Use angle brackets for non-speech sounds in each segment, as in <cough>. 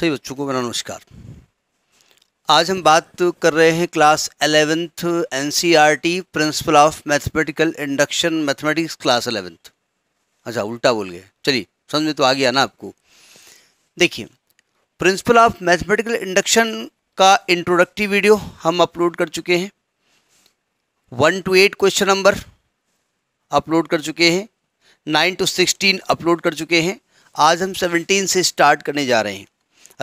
सही बच्चों को मेरा नमस्कार आज हम बात कर रहे हैं class eleventh and principle of mathematical induction mathematics class eleventh अच्छा उल्टा बोल गए चलिए समझ में तो आ गया ना आपको देखिए प्रिंसिपल ऑफ मैथमेटिकल इंडक्शन का इंट्रोडक्टिव वीडियो हम अपलोड कर चुके हैं one two eight question number upload कर चुके हैं नाइन टू सिक्सटीन अपलोड कर चुके हैं आज हम सेवनटीन से स्टार्ट करने जा रहे हैं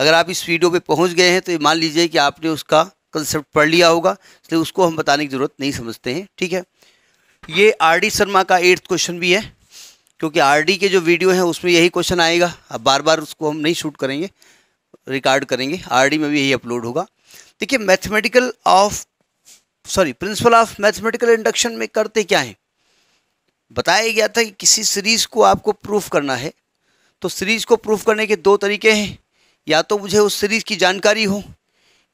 अगर आप इस वीडियो पे पहुंच गए हैं तो मान लीजिए कि आपने उसका कंसेप्ट पढ़ लिया होगा इसलिए उसको हम बताने की ज़रूरत नहीं समझते हैं ठीक है ये आर डी शर्मा का एट्थ क्वेश्चन भी है क्योंकि आर डी के जो वीडियो हैं उसमें यही क्वेश्चन आएगा अब बार बार उसको हम नहीं शूट करेंगे रिकॉर्ड करेंगे आर डी में भी यही अपलोड होगा देखिए mathematical of sorry principle of mathematical induction में करते क्या हैं बताया गया था कि किसी सीरीज को आपको प्रूफ करना है तो सीरीज को प्रूफ करने के दो तरीके हैं या तो मुझे उस सीरीज़ की जानकारी हो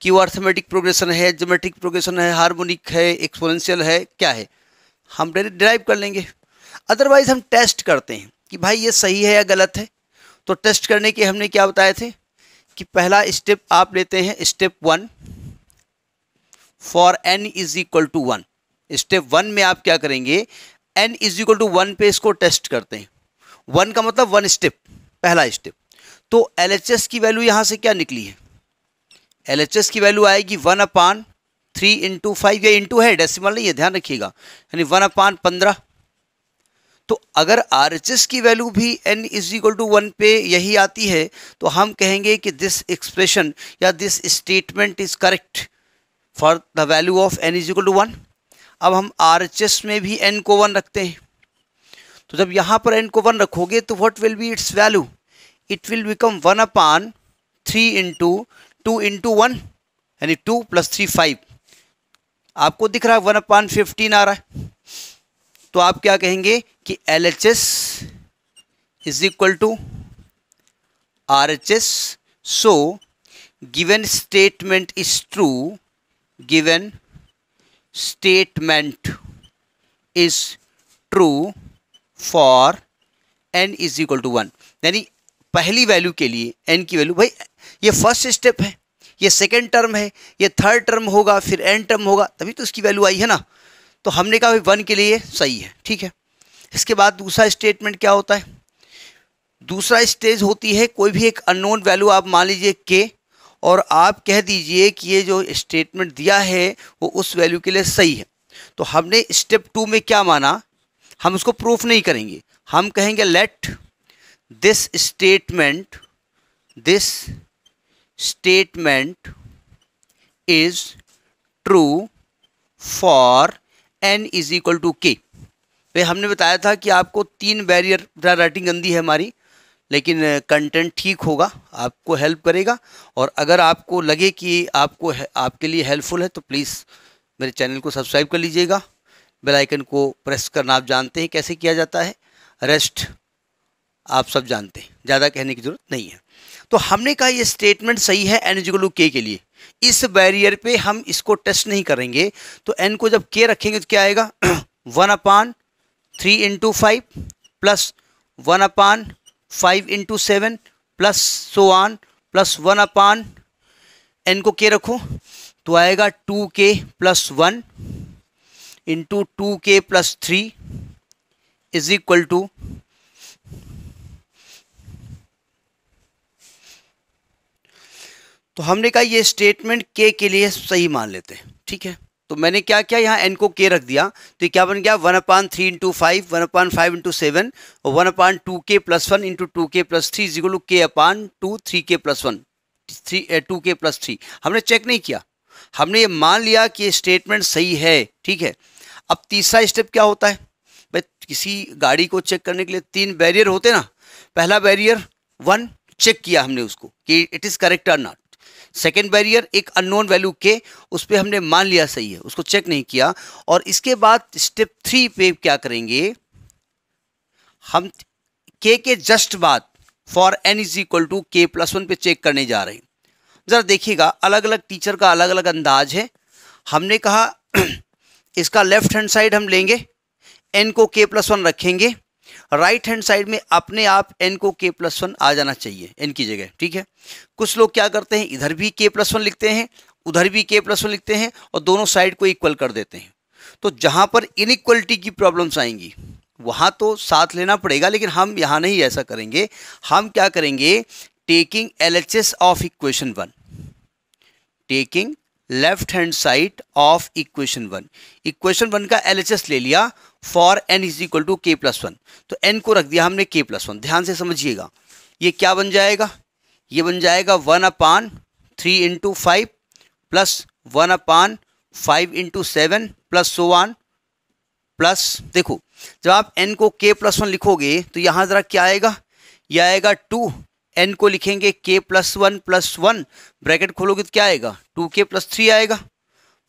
कि वो अर्थमेटिक प्रोग्रेशन है जोमेट्रिक प्रोग्रेशन है हार्मोनिक है एक्सपोनेंशियल है क्या है हम डिराइव कर लेंगे अदरवाइज़ हम टेस्ट करते हैं कि भाई ये सही है या गलत है तो टेस्ट करने के हमने क्या बताए थे कि पहला स्टेप आप लेते हैं step one for n is equal to one step one में आप क्या करेंगे n is equal to one पे इसको टेस्ट करते हैं वन का मतलब वन स्टेप पहला स्टेप तो एल की वैल्यू यहाँ से क्या निकली है एल की वैल्यू आएगी one upon three into five या इंटू है डेसिमल नहीं है ध्यान रखिएगा यानी वन अपान पंद्रह तो अगर आर की वैल्यू भी n is equal to one पे यही आती है तो हम कहेंगे कि दिस एक्सप्रेशन या this statement is correct for the value of n is equal to one अब हम आर में भी एन को वन रखते हैं तो जब यहाँ पर एन को वन रखोगे तो what will be its value it will become 1 upon 3 into 2 into 1 यानी 2 प्लस थ्री फाइव आपको दिख रहा है 1 अपॉन 15 आ रहा है तो आप क्या कहेंगे कि L H S is equal to R H S so given statement is true given statement is true for n is equal to 1 यानी पहली वैल्यू के लिए एन की वैल्यू भाई ये फर्स्ट स्टेप है ये सेकेंड टर्म है ये थर्ड टर्म होगा फिर एन टर्म होगा तभी तो उसकी वैल्यू आई है ना तो हमने कहा भाई वन के लिए सही है ठीक है इसके बाद दूसरा स्टेटमेंट क्या होता है दूसरा स्टेज होती है कोई भी एक अननोन वैल्यू आप मान लीजिए के और आप कह दीजिए कि ये जो स्टेटमेंट दिया है वो उस वैल्यू के लिए सही है तो हमने स्टेप टू में क्या माना हम उसको प्रूफ नहीं करेंगे हम कहेंगे let this statement this statement is true for n is equal to k पे हमने बताया था कि आपको तीन बैरियर राइटिंग गंदी है हमारी लेकिन कंटेंट ठीक होगा आपको हेल्प करेगा और अगर आपको लगे कि आपको आपके लिए हेल्पफुल है तो प्लीज़ मेरे चैनल को सब्सक्राइब कर लीजिएगा बेल आइकन को प्रेस करना आप जानते हैं कैसे किया जाता है रेस्ट आप सब जानते हैं ज़्यादा कहने की ज़रूरत नहीं है तो हमने कहा ये स्टेटमेंट सही है एन इजिकल टू के के लिए इस बैरियर पे हम इसको टेस्ट नहीं करेंगे तो एन को जब के रखेंगे तो क्या आएगा one upon three into five plus one upon five into seven plus so on plus one upon N को के रखो तो आएगा two k plus one into two k plus three is equal to तो हमने कहा ये स्टेटमेंट के के लिए सही मान लेते हैं ठीक है तो मैंने क्या किया यहाँ एन को के रख दिया तो क्या बन गया one upon three into five one upon five into seven और one upon two k plus one into two k plus three zero two k upon two three k plus one three two k plus three हमने check नहीं किया हमने ये मान लिया कि ये स्टेटमेंट सही है ठीक है अब तीसरा स्टेप क्या होता है भाई किसी गाड़ी को चेक करने के लिए तीन बैरियर होते ना पहला बैरियर वन चेक किया हमने उसको कि it is correct or not second barrier एक अननोन वैल्यू के उस पर हमने मान लिया सही है उसको चेक नहीं किया और इसके बाद स्टेप थ्री पे क्या करेंगे हम के के जस्ट बाद for n is equal to k plus one पे चेक करने जा रहे हैं ज़रा देखिएगा अलग अलग टीचर का अलग अलग अंदाज है हमने कहा <clears throat> इसका लेफ्ट हैंड साइड हम लेंगे एन को के प्लस वन रखेंगे राइट हैंड साइड में अपने आप एन को के प्लस वन आ जाना चाहिए एन की जगह ठीक है कुछ लोग क्या करते हैं इधर भी के प्लस वन लिखते हैं उधर भी के प्लस वन लिखते हैं और दोनों साइड को इक्वल कर देते हैं तो जहां पर इनक्वलिटी की प्रॉब्लम्स आएंगी वहां तो साथ लेना पड़ेगा लेकिन हम यहां नहीं ऐसा करेंगे हम क्या करेंगे taking L H S of equation one taking left hand side of equation one equation one का एल एच एस ले लिया for n is equal to k plus one तो एन को रख दिया हमने के प्लस वन ध्यान से समझिएगा ये क्या बन जाएगा ये बन जाएगा one upon three into five plus one upon five into seven plus so one plus देखो जब आप एन को के प्लस वन लिखोगे तो यहाँ ज़रा क्या आएगा यह आएगा टू एन को लिखेंगे k plus one plus one bracket खोलोगे तो क्या आएगा टू के प्लस थ्री आएगा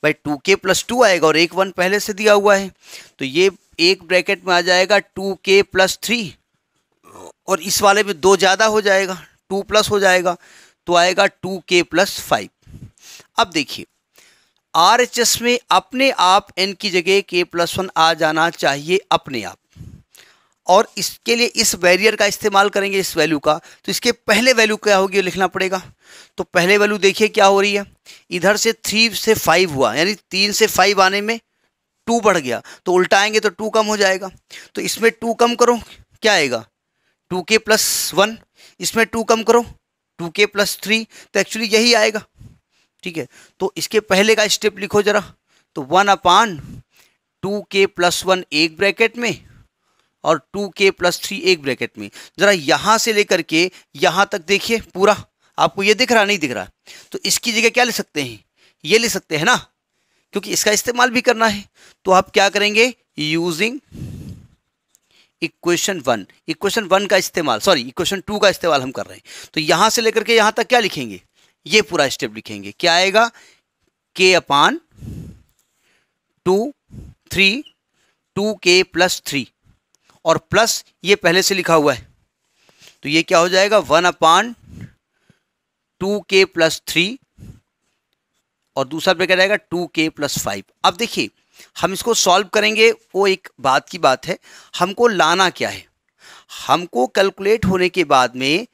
भाई टू के प्लस टू आएगा और एक वन पहले से दिया हुआ है तो ये एक ब्रैकेट में आ जाएगा टू के प्लस थ्री और इस वाले में दो ज़्यादा हो जाएगा टू प्लस हो जाएगा तो आएगा टू के प्लस फाइव अब देखिए आर एच एस में अपने आप एन की जगह के प्लस वन आ जाना चाहिए अपने आप और इसके लिए इस बैरियर का इस्तेमाल करेंगे इस वैल्यू का तो इसके पहले वैल्यू क्या होगी लिखना पड़ेगा तो पहले वैल्यू देखिए क्या हो रही है इधर से थ्री से फाइव हुआ यानी तीन से फाइव आने में टू बढ़ गया तो उल्टा आएंगे तो टू कम हो जाएगा तो इसमें टू कम करो क्या आएगा टू के प्लस वन इसमें टू कम करो टू के प्लस थ्री तो एक्चुअली यही आएगा ठीक है तो इसके पहले का स्टेप लिखो ज़रा तो one upon two k plus one एक ब्रैकेट में और टू के प्लस थ्री एक ब्रैकेट में ज़रा यहाँ से लेकर के यहाँ तक देखिए पूरा आपको ये दिख रहा नहीं दिख रहा तो इसकी जगह क्या ले सकते हैं ये ले सकते हैं ना क्योंकि इसका इस्तेमाल भी करना है तो आप क्या करेंगे using equation one equation one का इस्तेमाल सॉरी इक्वेशन टू का इस्तेमाल हम कर रहे हैं तो यहां से लेकर के यहां तक क्या लिखेंगे ये पूरा स्टेप लिखेंगे क्या आएगा k upon two three two k plus three और प्लस ये पहले से लिखा हुआ है तो ये क्या हो जाएगा one upon two k plus three और दूसरा ब्रैकेट आएगा टू के प्लस फाइव अब देखिए हम इसको सॉल्व करेंगे वो एक बात की बात है हमको लाना क्या है हमको कैलकुलेट होने के बाद में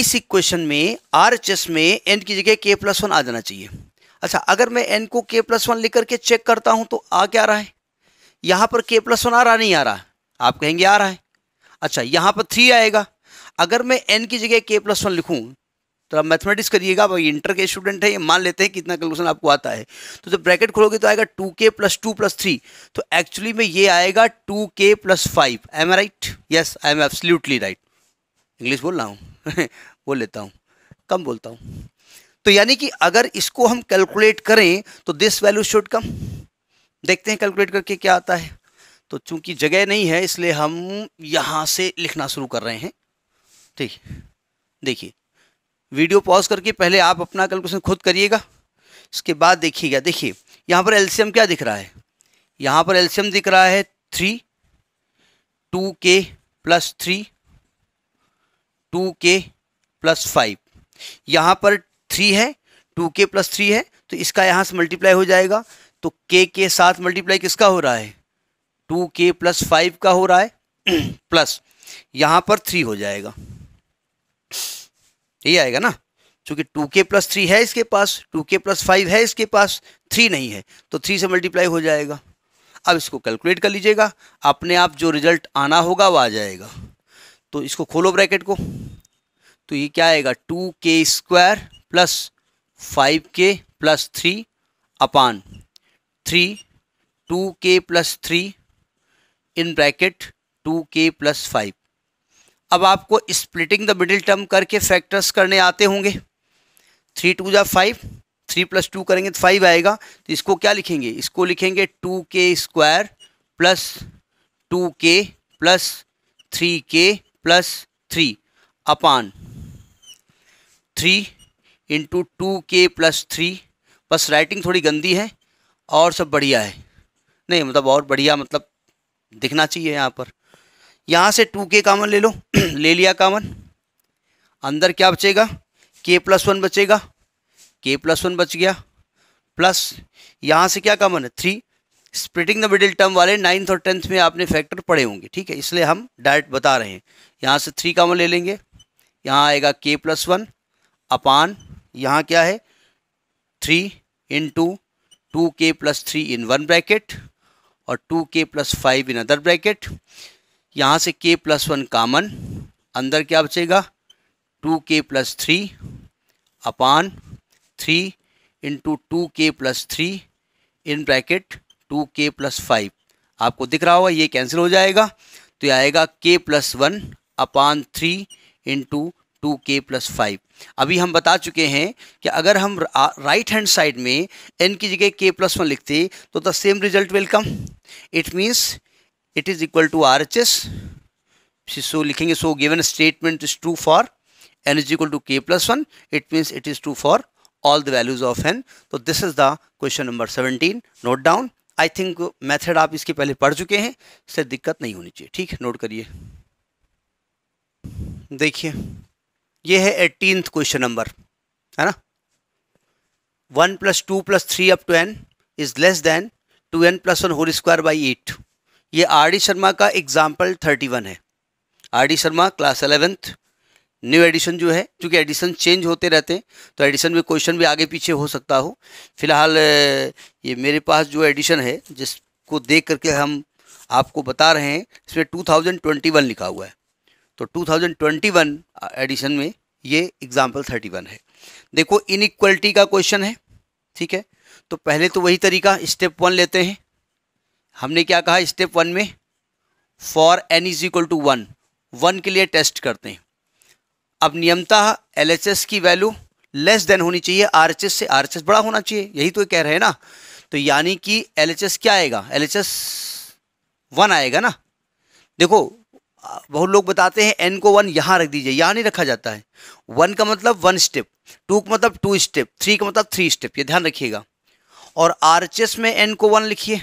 इस इक्वेशन में आर एच एस में एन की जगह के प्लस वन आ जाना चाहिए अच्छा अगर मैं एन को के प्लस वन लिख करके चेक करता हूँ तो आ क्या रहा है यहाँ पर के प्लस वन आ रहा नहीं आ रहा आप कहेंगे आ रहा है अच्छा यहाँ पर थ्री आएगा अगर मैं एन की जगह के प्लस वन लिखूँ तो आप मैथमेटिक्स करिएगा भाई इंटर के स्टूडेंट है ये मान लेते हैं कितना कैलकुलेशन आपको आता है तो जब ब्रैकेट खोलोगे तो आएगा two k plus two plus three तो एक्चुअली में ये आएगा two k plus five I am right yes I am absolutely right English बोल रहा हूँ <laughs> बोल लेता हूँ कम बोलता हूँ तो यानी कि अगर इसको हम कैलकुलेट करें तो दिस वैल्यू शुड कम देखते हैं कैलकुलेट करके क्या आता है तो चूंकि जगह नहीं है इसलिए हम यहाँ से लिखना शुरू कर रहे हैं ठीक देखिए वीडियो पॉज करके पहले आप अपना कैलकुलेशन खुद करिएगा इसके बाद देखिएगा देखिए यहाँ पर एल्शियम क्या दिख रहा है यहाँ पर एल्शियम दिख रहा है three two k plus three two k plus five यहाँ पर थ्री है टू के प्लस थ्री है तो इसका यहाँ से मल्टीप्लाई हो जाएगा तो के के साथ मल्टीप्लाई किसका हो रहा है टू के प्लस फाइव का हो रहा है प्लस <clears throat> यहाँ पर थ्री हो जाएगा ये आएगा ना चूँकि टू के प्लस थ्री है इसके पास टू के प्लस फाइव है इसके पास थ्री नहीं है तो थ्री से मल्टीप्लाई हो जाएगा अब इसको कैलकुलेट कर लीजिएगा अपने आप जो रिजल्ट आना होगा वो आ जाएगा तो इसको खोलो ब्रैकेट को तो ये क्या आएगा two k square plus five k plus three upon three two k plus three in bracket two k plus five अब आपको स्प्लिटिंग द मिडिल टर्म करके फैक्टर्स करने आते होंगे थ्री टू या फाइव थ्री प्लस टू करेंगे तो five आएगा तो इसको क्या लिखेंगे इसको लिखेंगे two k square plus two k plus three k plus three upon three into two k plus three बस राइटिंग थोड़ी गंदी है और सब बढ़िया है नहीं मतलब और बढ़िया मतलब दिखना चाहिए यहाँ पर यहाँ से टू के कामन ले लो <clears throat> ले लिया कामन अंदर क्या बचेगा के प्लस वन बचेगा के प्लस वन बच गया प्लस यहाँ से क्या कामन है three splitting the middle term वाले नाइन्थ और टेंथ में आपने फैक्टर पढ़े होंगे ठीक है इसलिए हम डायरेक्ट बता रहे हैं यहाँ से थ्री कामन ले लेंगे यहाँ आएगा के प्लस वन अपान यहाँ क्या है three in two two k plus three in one bracket और two k plus five in other bracket यहाँ से के प्लस वन कामन अंदर क्या बचेगा two k plus three upon three into two k plus three in bracket two k plus five आपको दिख रहा होगा ये कैंसिल हो जाएगा तो ये आएगा k plus one upon three into two k plus five अभी हम बता चुके हैं कि अगर हम राइट हैंड साइड में n की जगह के प्लस वन लिखते तो the same result welcome it means it is equal to R H S so लिखेंगे so given statement is true for n is equal to k plus one it means it is true for all the values of n तो this is the question number seventeen note down I think method आप इसके पहले पढ़ चुके हैं इससे दिक्कत नहीं होनी चाहिए ठीक है नोट करिए देखिए ये है एटीनथ क्वेश्चन नंबर है ना one plus two plus three up to n is less than two n plus one whole square by eight ये आर डी शर्मा का एग्जाम्पल थर्टी वन है R D Sharma class eleventh new edition जो है क्योंकि addition change होते रहते हैं तो एडिशन में क्वेश्चन भी आगे पीछे हो सकता हो फिलहाल ये मेरे पास जो एडिशन है जिसको देख करके हम आपको बता रहे हैं इसमें 2021 लिखा हुआ है तो 2021 एडिशन में ये एग्जाम्पल 31 है देखो इनक्वलिटी का क्वेश्चन है ठीक है तो पहले तो वही तरीका स्टेप वन लेते हैं हमने क्या कहा स्टेप वन में for n is equal to one one के लिए टेस्ट करते हैं अब नियमता एल की वैल्यू लेस देन होनी चाहिए आर से आर बड़ा होना चाहिए यही तो कह रहे हैं ना तो यानी कि एल क्या आएगा एल वन आएगा ना देखो बहुत लोग बताते हैं एन को वन यहाँ रख दीजिए यहाँ नहीं रखा जाता है वन का मतलब वन स्टेप टू का मतलब टू स्टेप थ्री का मतलब थ्री स्टेप ये ध्यान रखिएगा और आर में एन को वन लिखिए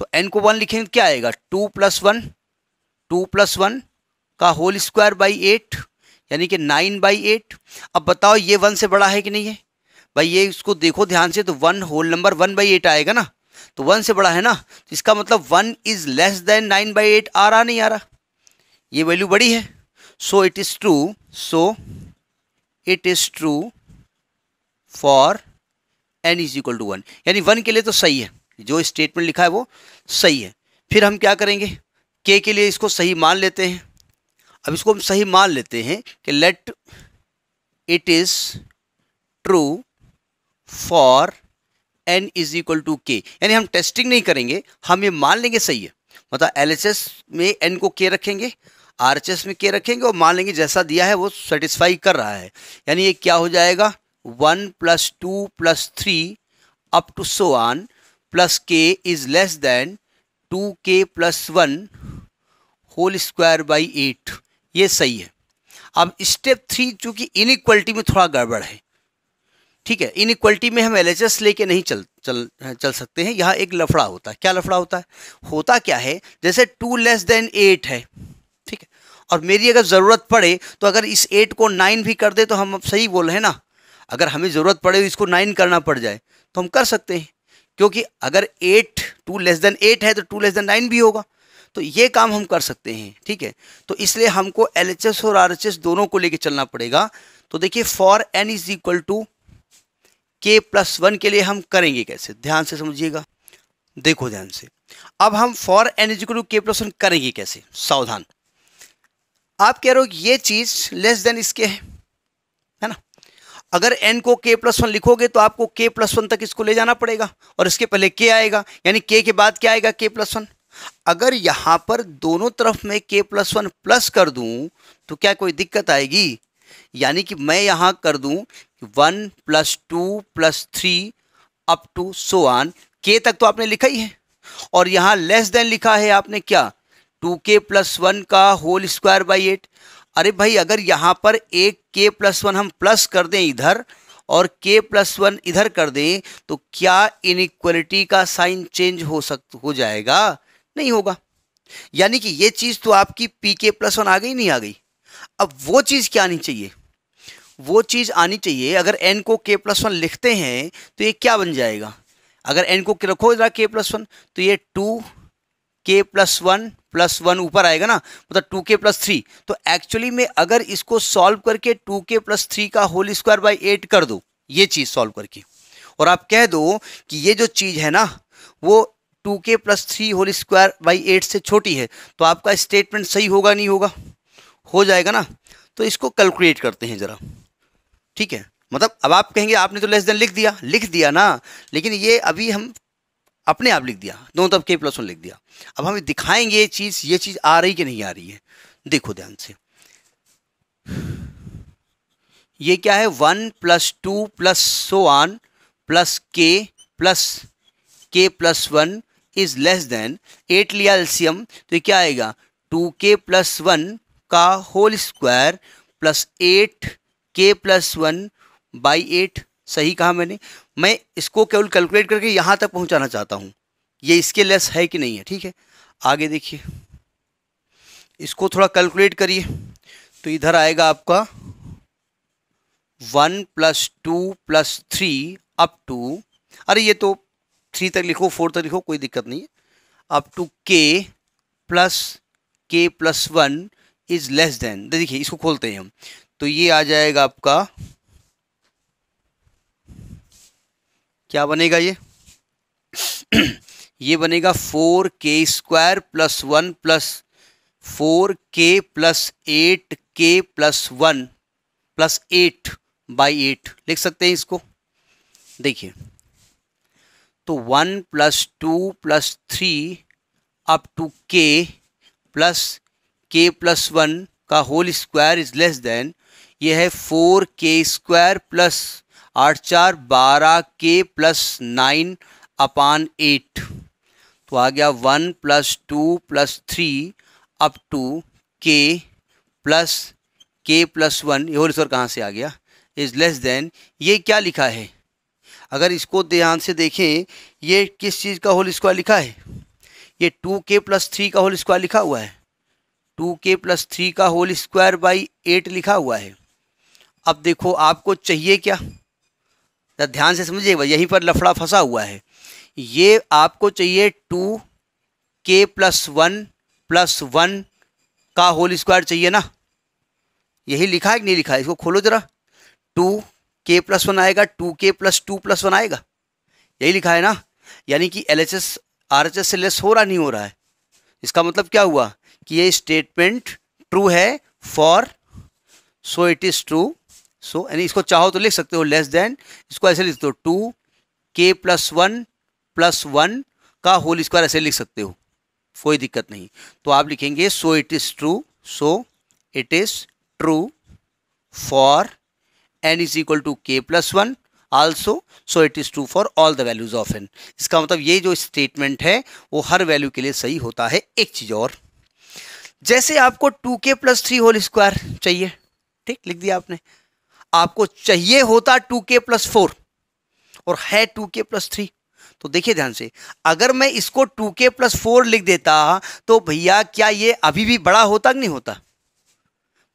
तो एन को वन लिखेंगे तो क्या आएगा two plus one two plus one का होल स्क्वायर बाई एट यानी कि नाइन बाई एट अब बताओ ये वन से बड़ा है कि नहीं है भाई ये इसको देखो ध्यान से तो one whole number one by eight आएगा ना तो वन से बड़ा है ना तो इसका मतलब one is less than nine by eight आ रहा नहीं आ रहा ये वैल्यू बड़ी है so it is true so it is true for n is equal to one यानी वन के लिए तो सही है जो स्टेटमेंट लिखा है वो सही है फिर हम क्या करेंगे के के लिए इसको सही मान लेते हैं अब इसको हम सही मान लेते हैं कि let it is true for n is equal to k यानी हम टेस्टिंग नहीं करेंगे हम ये मान लेंगे सही है मतलब एल में एन को के रखेंगे आर में के रखेंगे और मान लेंगे जैसा दिया है वो सेटिस्फाई कर रहा है यानी ये क्या हो जाएगा one plus two plus three up to so on plus k is less than two k plus one whole square by eight ये सही है अब स्टेप थ्री चूँकि इनक्वलिटी में थोड़ा गड़बड़ है ठीक है इनक्वलिटी में हम एल एच एस लेके नहीं चल चल चल सकते हैं यहाँ एक लफड़ा होता है क्या लफड़ा होता है होता क्या है जैसे टू लेस देन एट है ठीक है और मेरी अगर ज़रूरत पड़े तो अगर इस एट को नाइन भी कर दे तो हम अब सही बोल रहे हैं ना अगर हमें ज़रूरत पड़े तो इसको नाइन करना पड़ जाए तो हम कर सकते हैं क्योंकि अगर eight two less than eight है तो टू लेस देन नाइन भी होगा तो ये काम हम कर सकते हैं ठीक है तो इसलिए हमको एल और आर दोनों को लेकर चलना पड़ेगा तो देखिए for n is equal to k plus one के लिए हम करेंगे कैसे ध्यान से समझिएगा देखो ध्यान से अब हम for n is equal to k plus one करेंगे कैसे सावधान आप कह रहे हो ये चीज़ लेस देन इसके है अगर एन को के प्लस वन लिखोगे तो आपको के प्लस वन तक इसको ले जाना पड़ेगा और इसके पहले के आएगा यानी के के बाद क्या आएगा के प्लस वन अगर यहाँ पर दोनों तरफ में के प्लस वन प्लस कर दूँ तो क्या कोई दिक्कत आएगी यानी कि मैं यहाँ कर दूँ one plus two plus three up to so one k तक तो आपने लिखा ही है और यहाँ लेस देन लिखा है आपने क्या टू के प्लस वन का होल स्क्वायर बाई एट अरे भाई अगर यहाँ पर एक के प्लस वन हम प्लस कर दें इधर और के प्लस वन इधर कर दें तो क्या इनक्वलिटी का साइन चेंज हो सक हो जाएगा नहीं होगा यानी कि ये चीज़ तो आपकी पी के प्लस वन आ गई नहीं आ गई अब वो चीज़ क्या आनी चाहिए वो चीज़ आनी चाहिए अगर एन को के प्लस वन लिखते हैं तो ये क्या बन जाएगा अगर एन को रखो इधर के प्लस वन तो ये two k plus one plus one ऊपर आएगा ना मतलब टू के प्लस थ्री तो एक्चुअली मैं अगर इसको सॉल्व करके टू के प्लस थ्री का होल स्क्वायर बाई एट कर दो ये चीज़ सॉल्व करके और आप कह दो कि ये जो चीज़ है ना वो two k plus three whole square by eight से छोटी है तो आपका स्टेटमेंट सही होगा नहीं होगा हो जाएगा ना तो इसको कैलकुलेट करते हैं ज़रा ठीक है मतलब अब आप कहेंगे आपने तो लेस देन लिख दिया लिख दिया ना लेकिन ये अभी हम अपने आप लिख दिया दोनों तरफ के प्लस वन लिख दिया अब हम दिखाएंगे ये चीज़ ये चीज़ आ रही कि नहीं आ रही है देखो ध्यान से ये क्या है one plus two plus so on plus k plus k plus one is less than eight लिया एल्सियम तो ये क्या आएगा टू के प्लस वन का whole square plus eight k plus one by eight सही कहा मैंने मैं इसको केवल कैलकुलेट करके यहाँ तक पहुँचाना चाहता हूँ ये इसके लेस है कि नहीं है ठीक है आगे देखिए इसको थोड़ा कैलकुलेट करिए तो इधर आएगा आपका one plus two plus three up to अरे ये तो थ्री तक लिखो फोर तक लिखो कोई दिक्कत नहीं है up to k plus k plus one is less than देखिए इसको खोलते हैं हम तो ये आ जाएगा आपका क्या बनेगा ये <clears throat> ये बनेगा four k square plus one plus four k plus eight k plus one plus eight by eight लिख सकते हैं इसको देखिए तो one plus two plus three up to k plus k plus one का whole square is less than यह है four k square plus आठ चार बारह के प्लस नाइन अपान एट तो आ गया one plus two plus three up to k plus k plus one ये होल स्क्वायर कहाँ से आ गया इज़ लेस देन ये क्या लिखा है अगर इसको ध्यान से देखें ये किस चीज़ का होल स्क्वायर लिखा है ये टू के प्लस थ्री का होल स्क्वायर लिखा हुआ है टू के प्लस थ्री का होल स्क्वायर बाई एट लिखा हुआ है अब देखो आपको चाहिए क्या तो ध्यान से समझिए यहीं पर लफड़ा फंसा हुआ है ये आपको चाहिए two k plus one plus one का होल स्क्वायर चाहिए ना यही लिखा है कि नहीं लिखा है इसको खोलो ज़रा टू के प्लस वन आएगा two k plus two plus one आएगा यही लिखा है ना यानी कि L H S R H S से लेस हो रहा नहीं हो रहा है इसका मतलब क्या हुआ कि ये स्टेटमेंट ट्रू है for so it is true so यानी इसको चाहो तो लिख सकते हो लेस देन इसको ऐसे लिख दो हो two k plus one plus one का होल स्क्वायर ऐसे लिख सकते हो कोई दिक्कत नहीं तो आप लिखेंगे so it is true so it is true for n is equal to k plus one also so it is true for all the values of n इसका मतलब ये जो स्टेटमेंट है वो हर वैल्यू के लिए सही होता है एक चीज़ और जैसे आपको to k plus three whole square चाहिए ठीक लिख दिया आपने आपको चाहिए होता टू के प्लस फोर और है टू के प्लस थ्री तो देखिए ध्यान से अगर मैं इसको टू के प्लस फोर लिख देता तो भैया क्या ये अभी भी बड़ा होता कि नहीं होता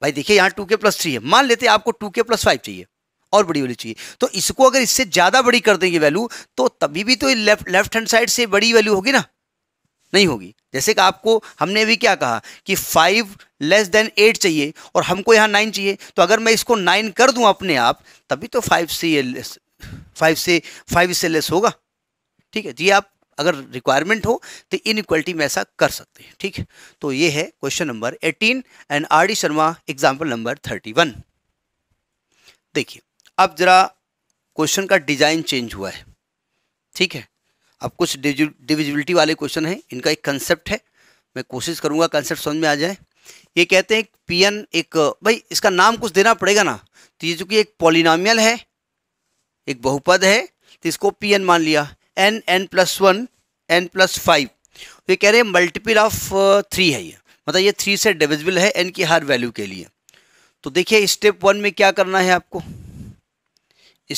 भाई देखिए यहां टू के प्लस थ्री है मान लेते आपको टू के प्लस फाइव चाहिए और बड़ी वाली चाहिए तो इसको अगर इससे ज़्यादा बड़ी कर देंगे वैल्यू तो तभी भी तो लेफ्ट लेफ्ट हैंड साइड से बड़ी वैल्यू होगी ना नहीं होगी जैसे कि आपको हमने भी क्या कहा कि फाइव लेस देन एट चाहिए और हमको यहाँ नाइन चाहिए तो अगर मैं इसको नाइन कर दूँ अपने आप तभी तो फाइव से ये लेस फाइव से फाइव से लेस होगा ठीक है जी आप अगर रिक्वायरमेंट हो तो इन इक्वलिटी में ऐसा कर सकते हैं ठीक है तो ये है question number eighteen and R D Sharma example number thirty one देखिए अब जरा क्वेश्चन का डिजाइन चेंज हुआ है ठीक है अब कुछ डिविजिबिलिटी वाले क्वेश्चन हैं इनका एक कंसेप्ट है मैं कोशिश करूँगा कंसेप्ट समझ में आ जाए ये कहते हैं पीएन एक भाई इसका नाम कुछ देना पड़ेगा ना तो ये चूँकि एक पॉलिनामियल है एक बहुपद है तो इसको पीएन मान लिया n n plus one n plus five ये कह रहे हैं मल्टीपल ऑफ थ्री है ये मतलब ये थ्री से डिविजिबल है एन की हर वैल्यू के लिए तो देखिए स्टेप वन में क्या करना है आपको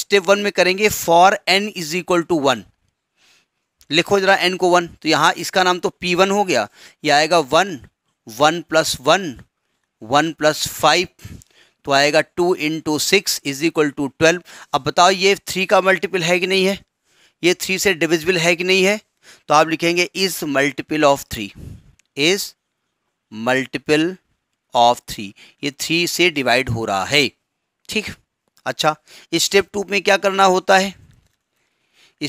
स्टेप वन में करेंगे for n is equal to one लिखो जरा एन को वन तो यहाँ इसका नाम तो पी वन हो गया ये आएगा one one plus one one plus five तो आएगा two into six is equal to twelve अब बताओ ये थ्री का मल्टीपल है कि नहीं है ये थ्री से डिविजिबल है कि नहीं है तो आप लिखेंगे is multiple of three is multiple of three ये थ्री से डिवाइड हो रहा है ठीक अच्छा स्टेप टू में क्या करना होता है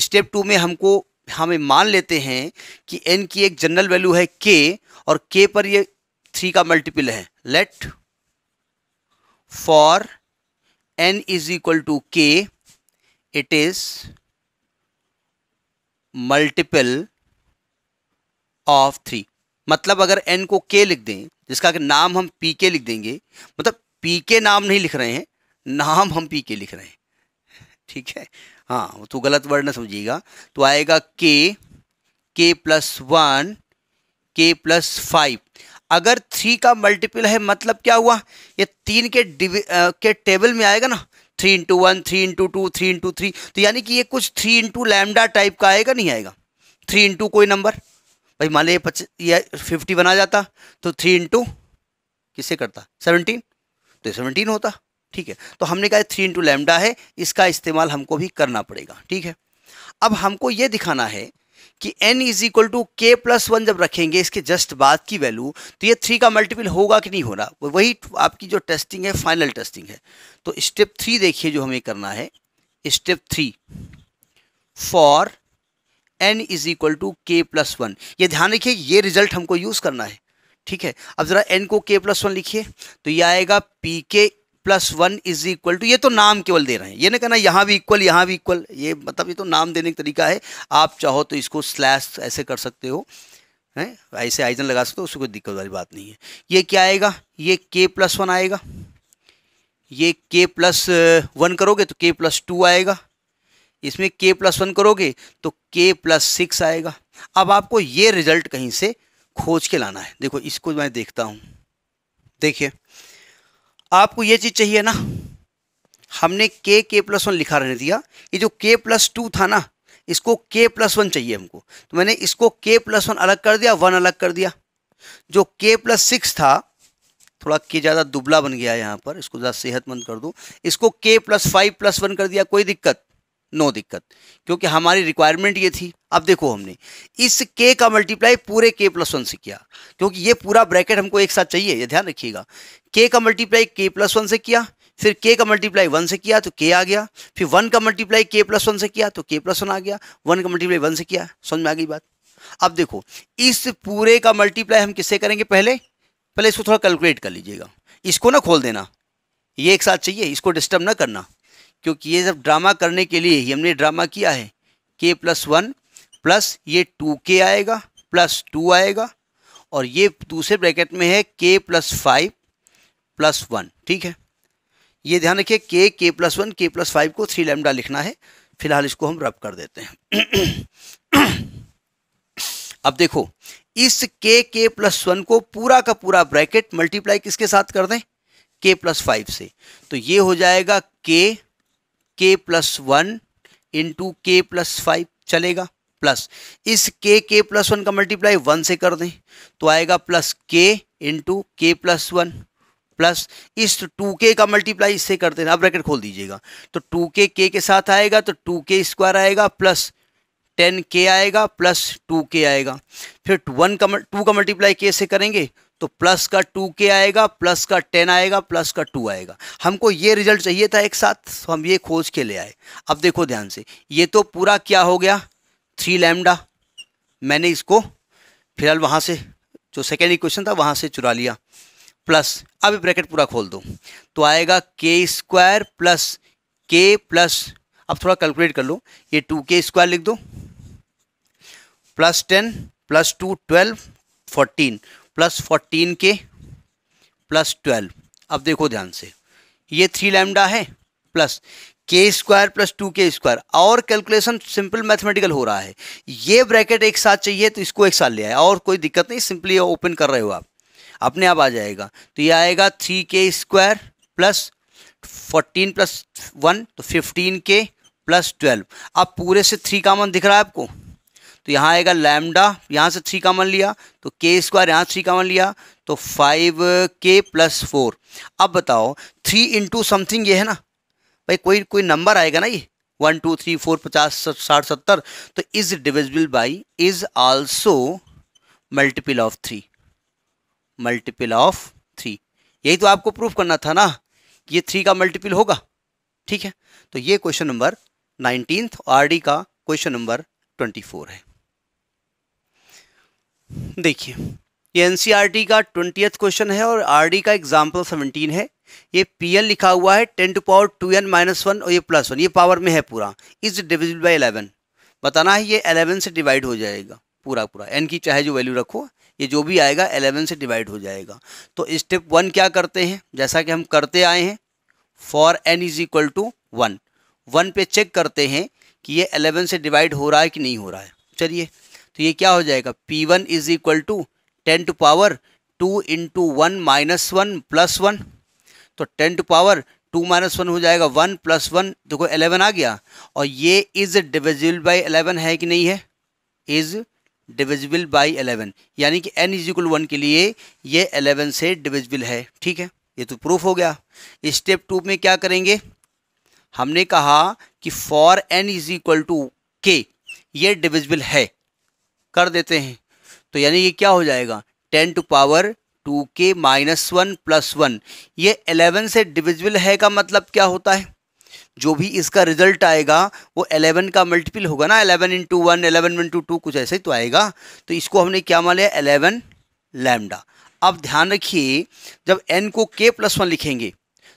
स्टेप टू में हमको हमें मान लेते हैं कि एन की एक जनरल वैल्यू है के और के पर ये थ्री का मल्टीपल है let for n is equal to k it is multiple of three मतलब अगर एन को के लिख दें जिसका कि नाम हम पी के लिख देंगे मतलब पी के नाम नहीं लिख रहे हैं नाम हम पी के लिख रहे हैं ठीक है हाँ तो गलत वर्ड ना समझिएगा तो आएगा k k plus one k plus five अगर थ्री का मल्टीपल है मतलब क्या हुआ ये तीन के डिवि के टेबल में आएगा ना three into one three into two three into three तो यानी कि ये कुछ थ्री इंटू लैमडा टाइप का आएगा नहीं आएगा थ्री इंटू कोई नंबर भाई मान लीजिए पच ये फिफ्टी बना जाता तो थ्री इंटू किससे करता सेवनटीन तो सेवनटीन होता ठीक है तो हमने कहा थ्री इंटू लेमडा है इसका इस्तेमाल हमको भी करना पड़ेगा ठीक है अब हमको ये दिखाना है कि n is equal to k plus one जब रखेंगे इसके जस्ट बाद की वैल्यू तो ये थ्री का मल्टीपल होगा कि नहीं हो रहा वही आपकी जो टेस्टिंग है फाइनल टेस्टिंग है तो स्टेप थ्री देखिए जो हमें करना है step three for n is equal to k plus one ये ध्यान रखिए ये रिजल्ट हमको यूज़ करना है ठीक है अब ज़रा एन को के प्लस वन लिखिए तो ये आएगा P k plus one is equal to ये तो नाम केवल दे रहे हैं ये नहीं कहना यहाँ भी इक्वल यहाँ भी इक्वल ये मतलब ये तो नाम देने का तरीका है आप चाहो तो इसको स्लैश ऐसे कर सकते हो हैं ऐसे आइजन लगा सकते हो उसको कोई दिक्कत वाली बात नहीं है ये क्या आएगा ये के प्लस वन आएगा ये के प्लस वन करोगे तो के प्लस टू आएगा इसमें के प्लस वन करोगे तो के प्लस सिक्स आएगा अब आपको ये रिजल्ट कहीं से खोज के लाना है देखो इसको मैं देखता हूँ देखिए आपको ये चीज़ चाहिए ना हमने के के प्लस वन लिखा रहने दिया ये जो के प्लस टू था ना इसको के प्लस वन चाहिए हमको तो मैंने इसको के प्लस वन अलग कर दिया वन अलग कर दिया जो के प्लस सिक्स था थोड़ा के ज़्यादा दुबला बन गया यहाँ पर इसको ज़्यादा सेहतमंद कर दो इसको के प्लस फाइव प्लस वन कर दिया कोई दिक्कत नो दिक्कत क्योंकि हमारी रिक्वायरमेंट ये थी अब देखो हमने इस के का मल्टीप्लाई पूरे के प्लस वन से किया क्योंकि ये पूरा ब्रैकेट हमको एक साथ चाहिए ये ध्यान रखिएगा के का मल्टीप्लाई के प्लस वन से किया फिर के का मल्टीप्लाई वन से किया तो के आ गया फिर वन का मल्टीप्लाई के प्लस वन से किया तो के प्लस वन आ गया वन का मल्टीप्लाई वन से किया समझ में आ गई बात अब देखो इस पूरे का मल्टीप्लाई हम किससे करेंगे पहले पहले इसको थोड़ा कैलकुलेट कर लीजिएगा इसको ना खोल देना ये एक साथ चाहिए इसको डिस्टर्ब ना करना क्योंकि ये जब ड्रामा करने के लिए ही हमने ड्रामा किया है के प्लस वन प्लस ये टू के आएगा प्लस टू आएगा और ये दूसरे ब्रैकेट में है k plus five plus one ठीक है ये ध्यान रखिए k k plus one k plus five को थ्री लेमडा लिखना है फिलहाल इसको हम रब कर देते हैं <clears throat> अब देखो इस के के प्लस वन को पूरा का पूरा ब्रैकेट मल्टीप्लाई किसके साथ कर दें के प्लस फाइव से तो ये हो जाएगा k k plus one into k plus five चलेगा प्लस इस के के प्लस वन का मल्टीप्लाई वन से कर दें तो आएगा plus k into k plus one plus इस टू के का मल्टीप्लाई इससे कर देना अब ब्रैकेट खोल दीजिएगा तो टू के के के साथ आएगा तो टू के स्क्वायर आएगा प्लस टेन के आएगा प्लस टू के आएगा फिर वन का टू का मल्टीप्लाई के से करेंगे तो प्लस का टू के आएगा प्लस का टेन आएगा प्लस का टू आएगा हमको ये रिजल्ट चाहिए था एक साथ तो हम ये खोज के ले आए अब देखो ध्यान से ये तो पूरा क्या हो गया थ्री लैमडा मैंने इसको फिलहाल वहाँ से जो सेकेंड इक्वेशन था वहाँ से चुरा लिया प्लस अब ब्रैकेट पूरा खोल दो तो आएगा k square plus k plus अब थोड़ा कैलकुलेट कर लो ये टू के स्क्वायर लिख दो plus ten plus two twelve fourteen plus fourteen k plus twelve अब देखो ध्यान से ये थ्री लैमडा है plus k square plus two k square और कैलकुलेशन सिंपल मैथमेटिकल हो रहा है ये ब्रैकेट एक साथ चाहिए तो इसको एक साथ ले आए और कोई दिक्कत नहीं सिंपली ओपन कर रहे हो आप अपने आप आ जाएगा तो ये आएगा three k square plus fourteen plus one तो फिफ्टीन के प्लस ट्वेल्व अब पूरे से थ्री कामन दिख रहा है आपको तो यहाँ आएगा लैमडा यहाँ से थ्री कामन लिया तो के स्क्वायर यहाँ थ्री कामन लिया तो फाइव के प्लस फोर अब बताओ थ्री इंटू समथिंग ये है ना भाई कोई कोई नंबर आएगा ना ये वन टू थ्री फोर पचास साठ सत्तर तो is divisible by is also multiple of three multiple of three यही तो आपको प्रूफ करना था ना कि ये थ्री का मल्टीपल होगा ठीक है तो ये question number nineteen R D का क्वेश्चन नंबर ट्वेंटी फोर है देखिए ये एन e का ट्वेंटियथ क्वेश्चन है और आर का एग्जाम्पल सेवनटीन है ये पी लिखा हुआ है ten to power two n minus one और ये प्लस वन ये पावर में है पूरा इज डिविजिबल बाई एलेवन बताना है ये एलेवन से डिवाइड हो जाएगा पूरा पूरा एन की चाहे जो वैल्यू रखो ये जो भी आएगा एलेवन से डिवाइड हो जाएगा तो स्टेप वन क्या करते हैं जैसा कि हम करते आए हैं for n is equal to one one पे चेक करते हैं कि ये एलेवन से डिवाइड हो रहा है कि नहीं हो रहा है चलिए तो ये क्या हो जाएगा P1 one is equal to ten to power two into one minus one plus one तो ten to power two minus one हो जाएगा वन प्लस वन देखो एलेवन आ गया और ये इज डिविजिबल बाई एलेवन है कि नहीं है इज डिविजिबल बाई एलेवन यानी कि एन इज इक्वल वन के लिए ये एलेवन से डिविजिबल है ठीक है ये तो प्रूफ हो गया स्टेप टू में क्या करेंगे हमने कहा कि for n is equal to k ये डिविजिबल है कर देते हैं तो यानी ये क्या हो जाएगा ten to power two k minus one plus one ये एलेवन से डिविजिबल है का मतलब क्या होता है जो भी इसका रिजल्ट आएगा वो एलेवन का मल्टीपल होगा ना eleven into one eleven into two कुछ ऐसे ही तो आएगा तो इसको हमने क्या मान लिया एलेवन लैमडा अब ध्यान रखिए जब एन को के प्लस वन लिखेंगे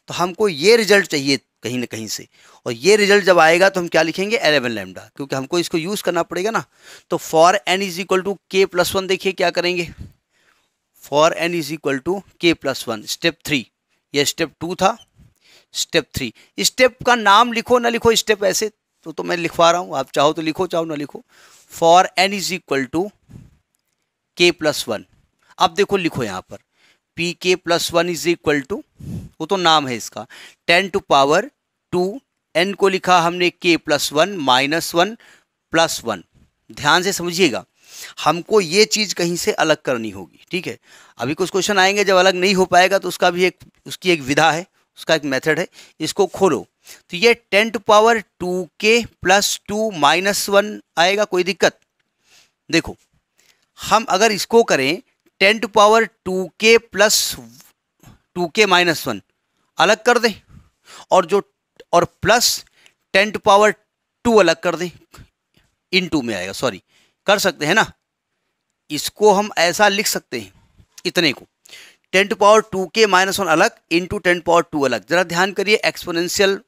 तो हमको ये रिजल्ट चाहिए कहीं ना कहीं से और ये रिजल्ट जब आएगा तो हम क्या लिखेंगे एलेवन लेमडा क्योंकि हमको इसको यूज़ करना पड़ेगा ना तो for n is equal to k plus one देखिए क्या करेंगे for n is equal to k plus one step three ये स्टेप टू था स्टेप थ्री स्टेप का नाम लिखो ना लिखो स्टेप ऐसे तो तो मैं लिखवा रहा हूँ आप चाहो तो लिखो चाहो ना लिखो for n is equal to k plus one अब देखो लिखो यहाँ पर p k plus one is equal to वो तो नाम है इसका ten to power two n को लिखा हमने k plus one minus one plus one ध्यान से समझिएगा हमको ये चीज़ कहीं से अलग करनी होगी ठीक है अभी कुछ क्वेश्चन आएंगे जब अलग नहीं हो पाएगा तो उसका भी एक उसकी एक विधा है उसका एक मेथड है इसको खोलो तो ये ten to power two k plus two minus one आएगा कोई दिक्कत देखो हम अगर इसको करें ten to power two k plus two k minus one अलग कर दें और जो और plus ten to power two अलग कर दें इन टू में आएगा सॉरी कर सकते हैं ना इसको हम ऐसा लिख सकते हैं इतने को ten to power two k minus one अलग इंटू टेन पावर टू अलग ज़रा ध्यान करिए एक्सपोनेंशियल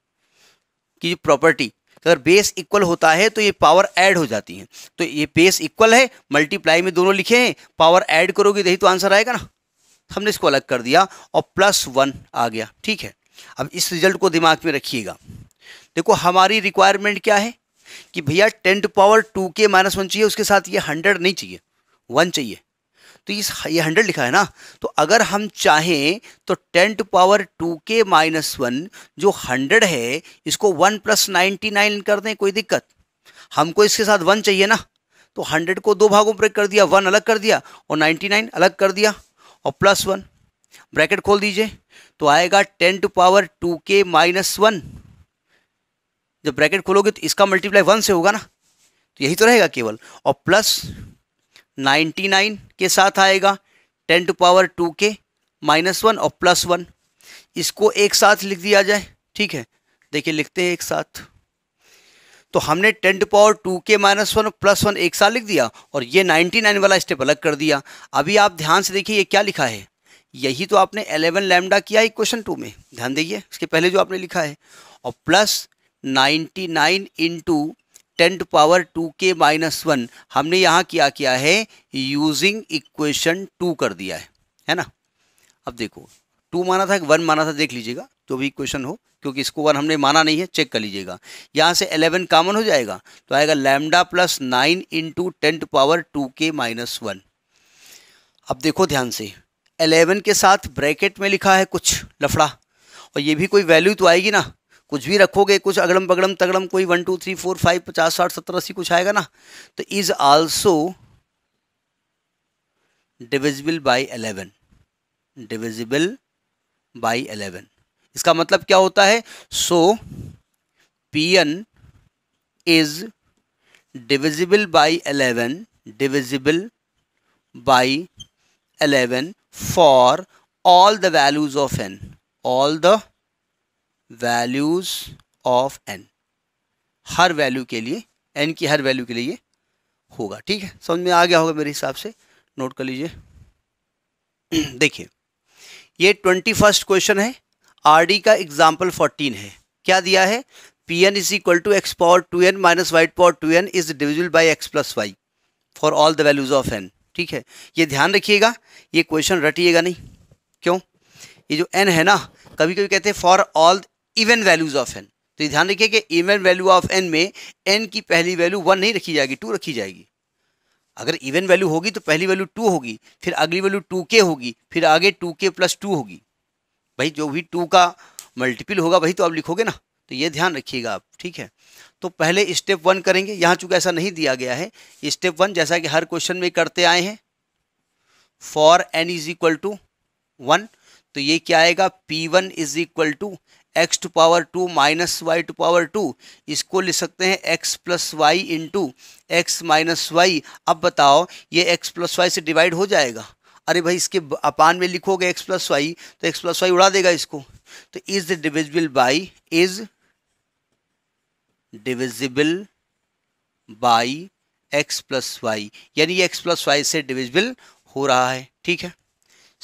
की प्रॉपर्टी अगर बेस इक्वल होता है तो ये पावर ऐड हो जाती है तो ये बेस इक्वल है मल्टीप्लाई में दोनों लिखे हैं पावर ऐड करोगे यही तो आंसर आएगा ना हमने इसको अलग कर दिया और प्लस वन आ गया ठीक है अब इस रिजल्ट को दिमाग में रखिएगा देखो हमारी रिक्वायरमेंट क्या है कि भैया ten power two k minus one चाहिए उसके साथ ये हंड्रेड नहीं चाहिए वन चाहिए तो इस ये हंड्रेड लिखा है ना तो अगर हम चाहें तो ten to power two k minus one जो हंड्रेड है इसको वन प्लस नाइन्टी नाइन कर दें कोई दिक्कत हमको इसके साथ वन चाहिए ना तो हंड्रेड को दो भागों में कर दिया वन अलग कर दिया और नाइन्टी नाइन अलग कर दिया और प्लस वन ब्रैकेट खोल दीजिए तो आएगा ten to power two k minus one जब ब्रैकेट खोलोगे तो इसका मल्टीप्लाई वन से होगा ना तो यही तो रहेगा केवल और प्लस 99 के साथ आएगा 10 to power 2 k minus one और प्लस वन इसको एक साथ लिख दिया जाए ठीक है देखिए लिखते हैं एक साथ तो हमने 10 to power two k minus one plus one एक साथ लिख दिया और ये नाइन्टी नाइन वाला स्टेप अलग कर दिया अभी आप ध्यान से देखिए ये क्या लिखा है यही तो आपने एलेवन लैमडा किया है क्वेश्चन टू में ध्यान दीजिए इसके पहले जो आपने लिखा है और plus ninety nine into ten to power two k minus one हमने यहाँ क्या किया है यूजिंग इक्वेशन टू कर दिया है है ना अब देखो टू माना था वन माना था देख लीजिएगा जो भी इक्वेशन हो क्योंकि इसको वन हमने माना नहीं है चेक कर लीजिएगा यहाँ से एलेवन कामन हो जाएगा तो आएगा lambda plus nine into ten to power two k minus one अब देखो ध्यान से एलेवन के साथ ब्रैकेट में लिखा है कुछ लफड़ा और ये भी कोई वैल्यू तो आएगी ना कुछ भी रखोगे कुछ अगड़म पगड़म तगड़म कोई one two three four five पचास साठ सत्तर अस्सी कुछ आएगा ना तो is also divisible by eleven divisible by eleven इसका मतलब क्या होता है so p n is divisible by eleven divisible by eleven for all the values of n all the values of n हर वैल्यू के लिए एन की हर वैल्यू के लिए होगा ठीक है समझ में आ गया होगा मेरे हिसाब से नोट कर लीजिए <clears throat> देखिए ये ट्वेंटी फर्स्ट क्वेश्चन है आर डी का एग्जाम्पल फोर्टीन है क्या दिया है p n is equal to x power two n minus y power two n is divisible by x plus y for all the values of n ठीक है ये ध्यान रखिएगा ये क्वेश्चन रटिएगा नहीं क्यों ये जो एन है ना कभी कभी कहते हैं for all even values of n तो ये ध्यान रखिए कि इवन वैल्यू ऑफ एन में एन की पहली वैल्यू वन नहीं रखी जाएगी टू रखी जाएगी अगर इवन वैल्यू होगी तो पहली वैल्यू टू होगी फिर अगली वैल्यू टू के होगी फिर आगे टू के प्लस टू होगी भाई जो भी टू का मल्टीपल होगा वही तो आप लिखोगे ना तो ये ध्यान रखिएगा आप ठीक है तो पहले स्टेप वन करेंगे यहाँ चूंकि ऐसा नहीं दिया गया है स्टेप वन जैसा कि हर क्वेश्चन में करते आए हैं for n is equal to one तो ये क्या आएगा p one is equal to x to power two minus y to power two इसको लिख सकते हैं x plus y into x minus y अब बताओ ये एक्स प्लस वाई से डिवाइड हो जाएगा अरे भाई इसके अपान में लिखोगे एक्स प्लस वाई तो एक्स प्लस वाई उड़ा देगा इसको तो is divisible by is divisible by x plus y यानी एक्स प्लस वाई से डिविजिबल हो रहा है ठीक है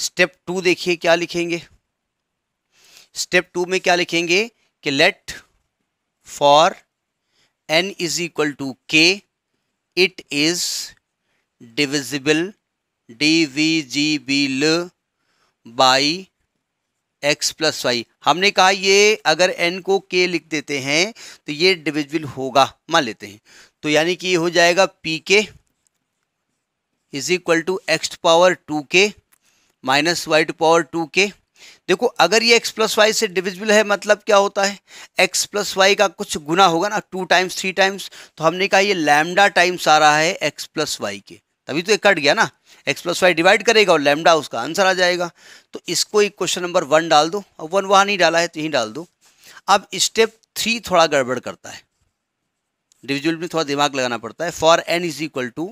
स्टेप टू देखिए क्या लिखेंगे स्टेप टू में क्या लिखेंगे कि let for n is equal to k it is divisible D we G B L by x plus y हमने कहा ये अगर एन को के लिख देते हैं तो ये डिविजिबल होगा मान लेते हैं तो यानी कि ये हो जाएगा p k is equal to x power two k minus y to power two k देखो अगर ये एक्स प्लस वाई से डिविजिबल है मतलब क्या होता है एक्स प्लस वाई का कुछ गुना होगा ना टू टाइम्स थ्री टाइम्स तो हमने कहा ये लैमडा टाइम्स आ रहा है एक्स प्लस वाई के तभी तो ये कट गया ना एक्स प्लस वाई डिवाइड करेगा और लैमडा उसका आंसर आ जाएगा तो इसको एक क्वेश्चन नंबर वन डाल दो अब वन वहाँ नहीं डाला है तो यहीं डाल दो अब स्टेप थ्री थोड़ा गड़बड़ करता है डिविजुअल में थोड़ा दिमाग लगाना पड़ता है for n is equal to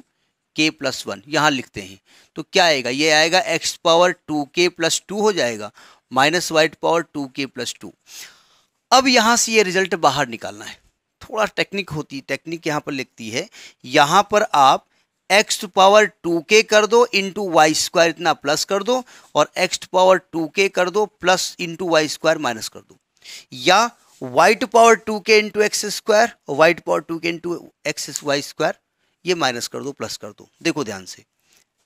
k plus one यहाँ लिखते हैं तो क्या आएगा ये आएगा x power two k plus two हो जाएगा minus y to power two k plus two अब यहाँ से ये रिजल्ट बाहर निकालना है थोड़ा टेक्निक होती टेक्निक यहाँ पर लिखती है यहाँ पर आप x to power two k कर दो इंटू वाई स्क्वायर इतना प्लस कर दो और x to power two k कर दो plus into y square minus कर दो या y to power two k into x square y to power two k into x y square ये माइनस कर दो प्लस कर दो देखो ध्यान से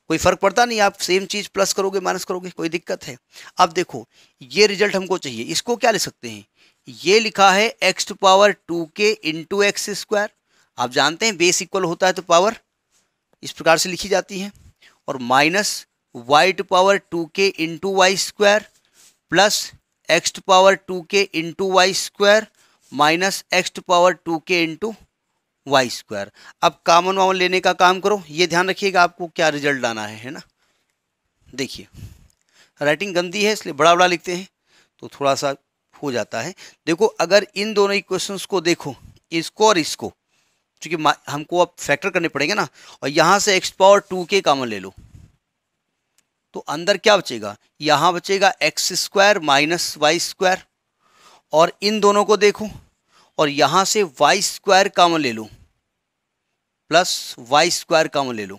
कोई फर्क पड़ता नहीं आप सेम चीज प्लस करोगे माइनस करोगे कोई दिक्कत है अब देखो ये रिजल्ट हमको चाहिए इसको क्या ले सकते हैं ये लिखा है x to power two k into x square आप जानते हैं बेस इक्वल होता है तो पावर इस प्रकार से लिखी जाती है और minus y to power two k into y square plus x to power two k into y square minus x to power two k into y square अब कामन वामन लेने का काम करो ये ध्यान रखिएगा आपको क्या रिजल्ट आना है है ना देखिए राइटिंग गंदी है इसलिए बड़ा बड़ा लिखते हैं तो थोड़ा सा हो जाता है देखो अगर इन दोनों इक्वेशन को देखो इसको और इसको क्योंकि हमको अब फैक्टर करने पड़ेंगे ना और यहाँ से एक्स पावर टू के कामन ले लो तो अंदर क्या बचेगा यहाँ बचेगा x square minus y square और इन दोनों को देखो और यहाँ से वाई स्क्वायर काम ले लूँ प्लस वाई स्क्वायर काम ले लूँ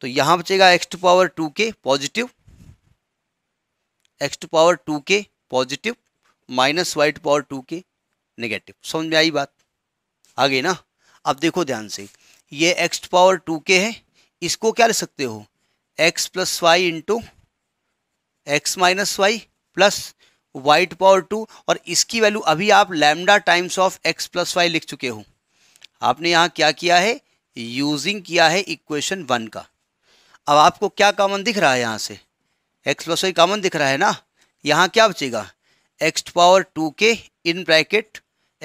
तो यहाँ बचेगा x to power two k positive x to power two k positive minus y to power two k negative समझ में आई बात आ गई ना अब देखो ध्यान से ये एक्स टू पावर टू के है इसको क्या ले सकते हो x plus y into x minus y plus y to power two और इसकी वैल्यू अभी आप lambda times of x plus y लिख चुके हो आपने यहाँ क्या किया है यूजिंग किया है इक्वेशन वन का अब आपको क्या कॉमन दिख रहा है यहाँ से एक्स प्लस वाई कॉमन दिख रहा है ना यहाँ क्या बचेगा x power two k in bracket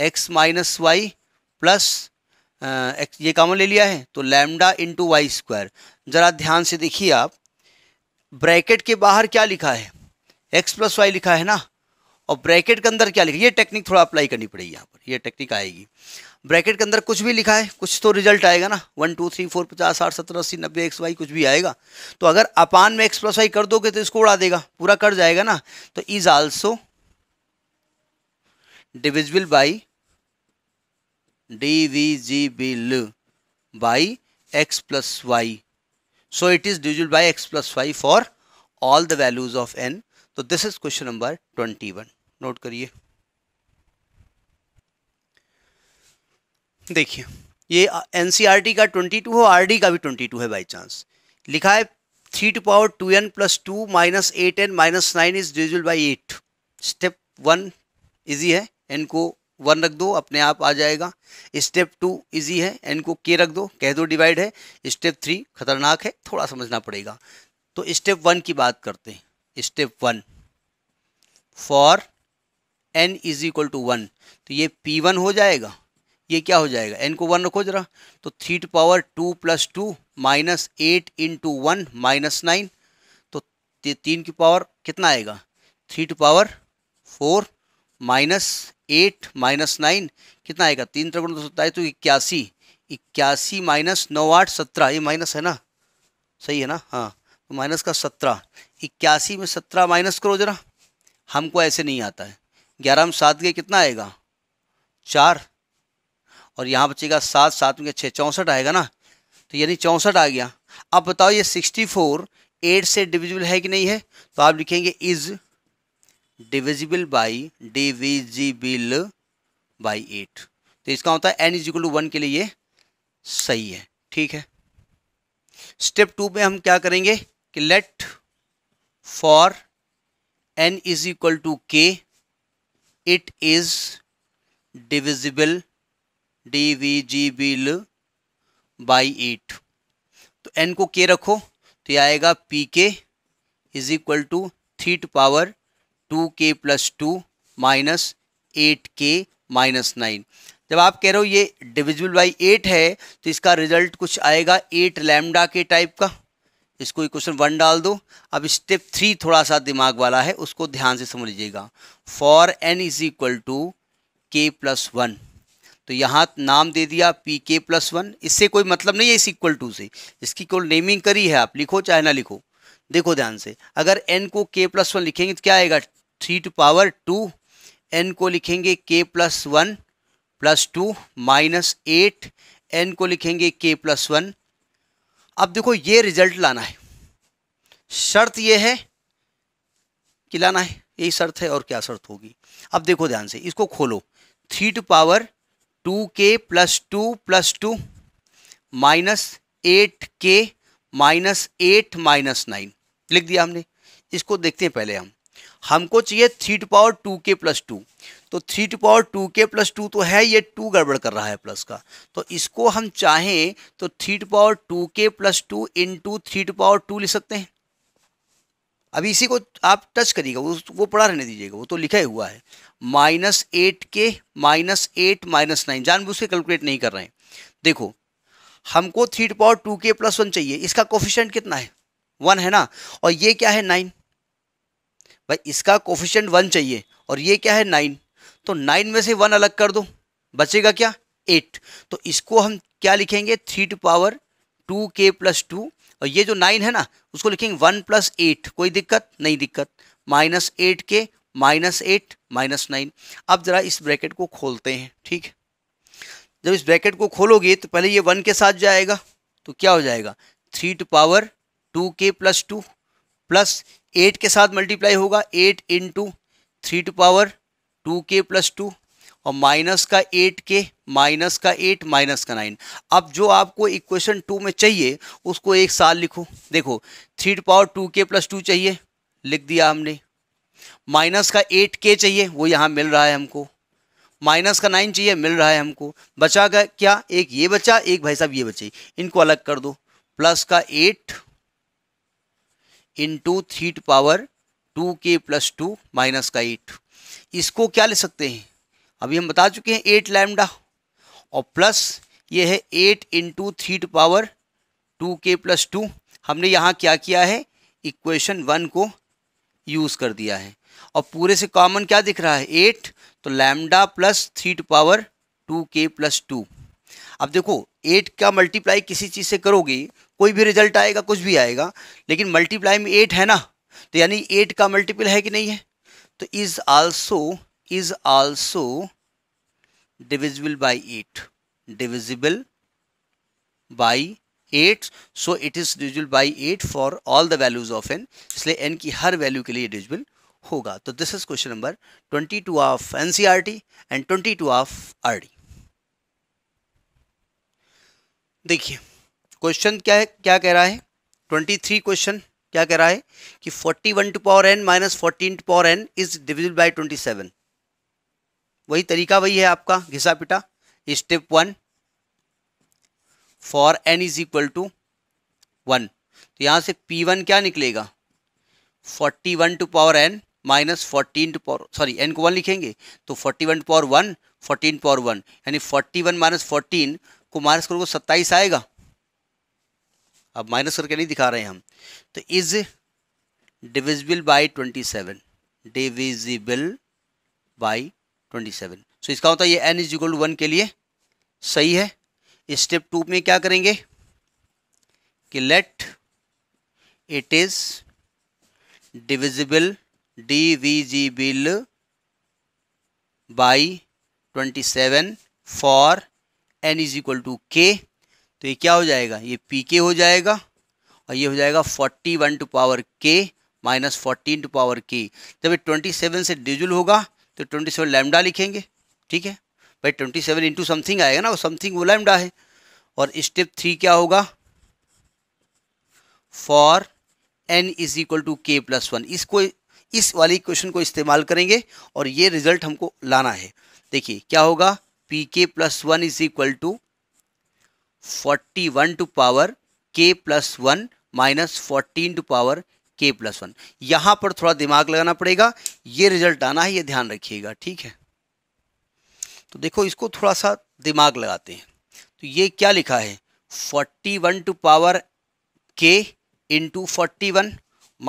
x minus y plus x ये कॉमन ले लिया है तो लैमडा टू वाई स्क्वायर ज़रा ध्यान से देखिए आप ब्रैकेट के बाहर क्या लिखा है एक्स प्लस वाई लिखा है ना और ब्रैकेट के अंदर क्या लिखा ये टेक्निक थोड़ा अप्लाई करनी पड़ेगी यहाँ पर ये टेक्निक आएगी ब्रैकेट के अंदर कुछ भी लिखा है कुछ तो रिजल्ट आएगा ना वन टू थ्री फोर पचास साठ सत्तर अस्सी नब्बे एक्स वाई कुछ भी आएगा तो अगर अपान में एक्स प्लस वाई कर दोगे तो इसको उड़ा देगा पूरा कर जाएगा ना तो is also divisible by D we divisible by x plus y so it is divisible by x plus y for all the values of n तो this is question number twenty one note करिए देखिए ये N e का 22 हो are का भी 22 है by chance लिखा है three to power two n plus two minus eight n minus nine is divisible by eight step one easy है एन को वन रख दो अपने आप आ जाएगा स्टेप टू इजी है एन को के रख दो कह दो डिवाइड है स्टेप थ्री खतरनाक है थोड़ा समझना पड़ेगा तो स्टेप वन की बात करते हैं step one for n is equal to one तो ये पी वन हो जाएगा ये क्या हो जाएगा एन को वन रखो जरा तो three to power two plus two minus eight into one minus nine तो तीन की पावर कितना आएगा three to power four minus eight minus nine कितना आएगा तीन त्रिगुण दो सत्ताईस तो इक्यासी इक्यासी माइनस नौ आठ सत्रह ये माइनस है ना सही है ना हाँ तो माइनस का सत्रह इक्यासी में सत्रह माइनस करो जरा हमको ऐसे नहीं आता है ग्यारह में सात गए कितना आएगा चार और यहाँ बचेगा सात सात में छः चौंसठ आएगा ना तो यानी चौंसठ आ गया अब बताओ ये सिक्सटी फोर एट से डिविजिबल है कि नहीं है तो आप लिखेंगे is divisible by divisible by eight तो इसका होता है n is equal to one के लिए सही है ठीक है स्टेप टू में हम क्या करेंगे कि let for n is equal to k it is divisible divisible by it तो n को k रखो तो ये आएगा P k is equal to three to power two k plus two minus eight k minus nine जब आप कह रहे हो ये डिविजिबल बाई एट है तो इसका रिजल्ट कुछ आएगा एट लैमडा के टाइप का इसको इक्वेशन वन डाल दो अब स्टेप थ्री थोड़ा सा दिमाग वाला है उसको ध्यान से समझ लीजिएगा for n is equal to k plus one तो यहाँ नाम दे दिया पी के प्लस वन इससे कोई मतलब नहीं है इस इक्वल टू से इसकी कोई नेमिंग करी है आप लिखो चाहे ना लिखो देखो ध्यान से अगर एन को के प्लस वन लिखेंगे तो क्या आएगा three to power two n को लिखेंगे k plus one plus two minus eight n को लिखेंगे के प्लस वन अब देखो ये रिजल्ट लाना है शर्त ये है कि लाना है यही शर्त है और क्या शर्त होगी अब देखो ध्यान से इसको खोलो three to power two k plus two plus two minus eight k minus eight minus nine लिख दिया हमने इसको देखते हैं पहले हम हमको चाहिए three to power two k plus two तो three to power two k plus two तो है ये टू गड़बड़ कर रहा है प्लस का तो इसको हम चाहें तो three to power two k plus two into three to power two लिख सकते हैं अभी इसी को आप टच करिएगा वो वो पढ़ा रहने दीजिएगा वो तो लिखा ही हुआ है minus eight k minus eight minus nine जानबूझ के कैलकुलेट नहीं कर रहे हैं देखो हमको three to power two k plus one चाहिए इसका कोफिशेंट कितना है वन है ना और ये क्या है नाइन भाई इसका कोफिशेंट वन चाहिए और ये क्या है नाइन तो नाइन में से वन अलग कर दो बचेगा क्या एट तो इसको हम क्या लिखेंगे three to power two k plus two और ये जो नाइन है ना उसको लिखेंगे वन प्लस एट कोई दिक्कत नहीं दिक्कत minus eight k minus eight minus nine अब ज़रा इस ब्रैकेट को खोलते हैं ठीक जब इस ब्रैकेट को खोलोगे तो पहले ये वन के साथ जाएगा तो क्या हो जाएगा three to power two k plus two plus eight के साथ मल्टीप्लाई होगा eight into three to power two k plus two और माइनस का एट के माइनस का एट माइनस का नाइन अब जो आपको इक्वेशन टू में चाहिए उसको एक साल लिखो देखो three to power two k plus two चाहिए लिख दिया हमने माइनस का एट के चाहिए वो यहाँ मिल रहा है हमको माइनस का नाइन चाहिए मिल रहा है हमको बचा का क्या एक ये बचा एक भाई साहब ये बचे इनको अलग कर दो प्लस का eight into three power two k plus two minus का एट इसको क्या ले सकते हैं अभी हम बता चुके हैं एट लैमडा और प्लस ये है eight into three to power two k plus two हमने यहाँ क्या किया है इक्वेशन वन को यूज़ कर दिया है और पूरे से कॉमन क्या दिख रहा है एट तो lambda plus three to power two k plus two अब देखो एट का मल्टीप्लाई किसी चीज़ से करोगे कोई भी रिजल्ट आएगा कुछ भी आएगा लेकिन मल्टीप्लाई में एट है ना तो यानी एट का मल्टीपल है कि नहीं है तो is also is also divisible by eight divisible by eight so it is divisible by eight for all the values of n इसलिए एन की हर वैल्यू के लिए डिविजिबल होगा तो this is question number 22 of NCERT and 22 of RD देखिए question क्या है क्या कह रहा है 23 क्वेश्चन क्या कह रहा है कि 41 one to power n minus fourteen to power n is divisible by 27 वही तरीका वही है आपका घिसा पिटा step one for n is equal to one तो यहां से पी वन क्या निकलेगा forty one to power n minus fourteen to power sorry n को वन लिखेंगे तो forty one to power one fourteen power one यानी फोर्टी वन माइनस फोर्टीन को माइनस करोगे सत्ताईस आएगा अब माइनस करके नहीं दिखा रहे हैं हम तो is divisible by twenty seven divisible by twenty seven so इसका होता है ये n is equal to one के लिए सही है स्टेप टू में क्या करेंगे कि लेट इट इज डिविजिबल बिल by twenty seven for n is equal to k तो ये क्या हो जाएगा ये पी के हो जाएगा और ये हो जाएगा forty one to power k minus fourteen to power k जब ये ट्वेंटी सेवन से डिजुल होगा तो ट्वेंटी सेवन लैमडा लिखेंगे ठीक है भाई ट्वेंटी सेवन इंटू समथिंग आएगा ना वो समथिंग वो लैमडा है और स्टेप थ्री क्या होगा for n is equal to k plus one इसको इस वाली क्वेश्चन को इस्तेमाल करेंगे और ये रिजल्ट हमको लाना है देखिए क्या होगा P k plus one is equal to forty one to power k plus one minus fourteen to power k plus one यहां पर थोड़ा दिमाग लगाना पड़ेगा ये रिजल्ट आना है ये ध्यान रखिएगा ठीक है तो देखो इसको थोड़ा सा दिमाग लगाते हैं तो ये क्या लिखा है forty one to power k into forty one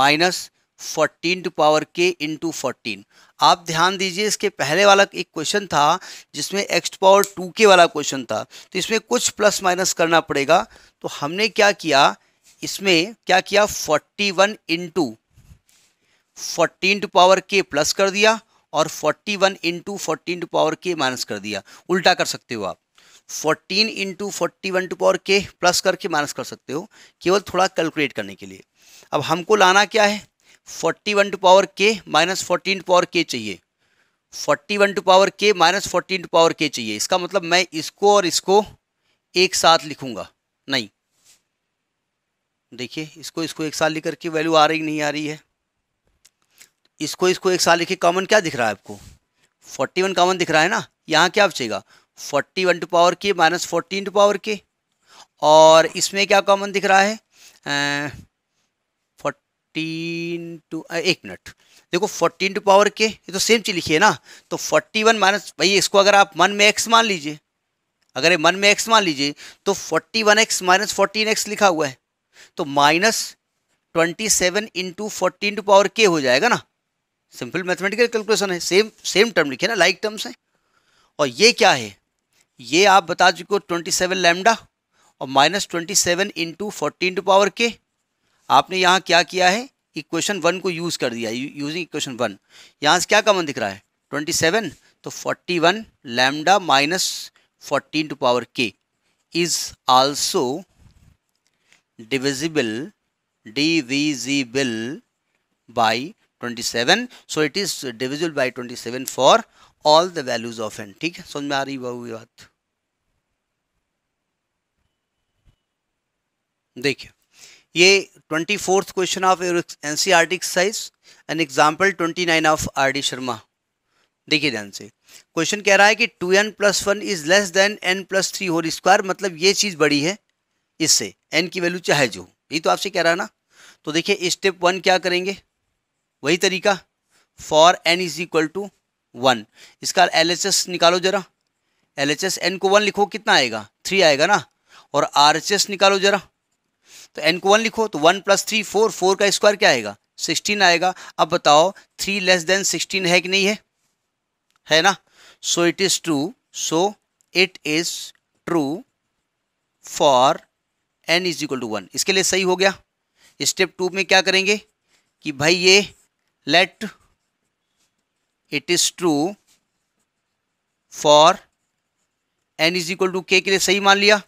minus fourteen to power k into fourteen आप ध्यान दीजिए इसके पहले वाला एक क्वेश्चन था जिसमें एक्स पावर टू के वाला क्वेश्चन था तो इसमें कुछ प्लस माइनस करना पड़ेगा तो हमने क्या किया इसमें क्या किया forty one into fourteen to power k plus कर दिया और forty one into fourteen to power k minus कर दिया उल्टा कर सकते हो आप fourteen into forty one to power k plus करके माइनस कर सकते हो केवल थोड़ा कैलकुलेट करने के लिए अब हमको लाना क्या है forty one to power k minus fourteen to power k चाहिए forty one to power k minus fourteen to power k चाहिए इसका मतलब मैं इसको और इसको एक साथ लिखूंगा नहीं देखिए इसको इसको एक साथ लिख करके वैल्यू आ रही नहीं आ रही है इसको इसको एक साथ लिखे कॉमन क्या दिख रहा है आपको फोर्टी वन कॉमन दिख रहा है ना यहाँ क्या बचेगा forty one to power k minus fourteen to power k और इसमें क्या कॉमन दिख रहा है फोर्टीन टू एक मिनट देखो फोर्टीन टू पावर के ये तो सेम चीज़ लिखी है ना तो फोर्टी वन माइनस भाई इसको अगर आप मन में एक्स मान लीजिए अगर ये मन में एक्स मान लीजिए तो forty one x minus fourteen x लिखा हुआ है तो minus twenty seven into fourteen to power k हो जाएगा ना सिंपल मैथमेटिकल कैलकुलेशन है सेम सेम टर्म लिखे ना लाइक टर्म्स हैं और ये क्या है ये आप बता चुके हो ट्वेंटी सेवन लैमडा और minus twenty seven into fourteen to power k आपने यहाँ क्या किया है इक्वेशन वन को यूज़ कर दिया यूजिंग इक्वेशन वन यहाँ से क्या कॉमन दिख रहा है ट्वेंटी सेवन तो forty one lambda minus fourteen to power k is also divisible twenty seven 27 it is is divisible twenty 27 for all the values of n ठीक है समझ में आ रही हुई बात देखिए ये twenty fourth question of N C R T exercise and example twenty nine of R D Sharma देखिए ध्यान से क्वेश्चन कह रहा है कि two n plus one is less than n plus three whole square मतलब ये चीज़ बड़ी है इससे एन की वैल्यू चाहे जो यही तो आपसे कह रहा है ना तो देखिए स्टेप वन क्या करेंगे वही तरीका for n is equal to one इसका एल एच एस निकालो जरा एल एच एस एन को वन लिखो कितना आएगा थ्री आएगा ना और आर एच एस निकालो जरा तो एन को वन लिखो तो one plus three four four का स्क्वायर क्या आएगा सिक्सटीन आएगा अब बताओ थ्री लेस देन सिक्सटीन है कि नहीं है है ना so it is true so it is true for n is equal to one इसके लिए सही हो गया स्टेप टू में क्या करेंगे कि भाई ये let it is true for n is equal to k के लिए सही मान लिया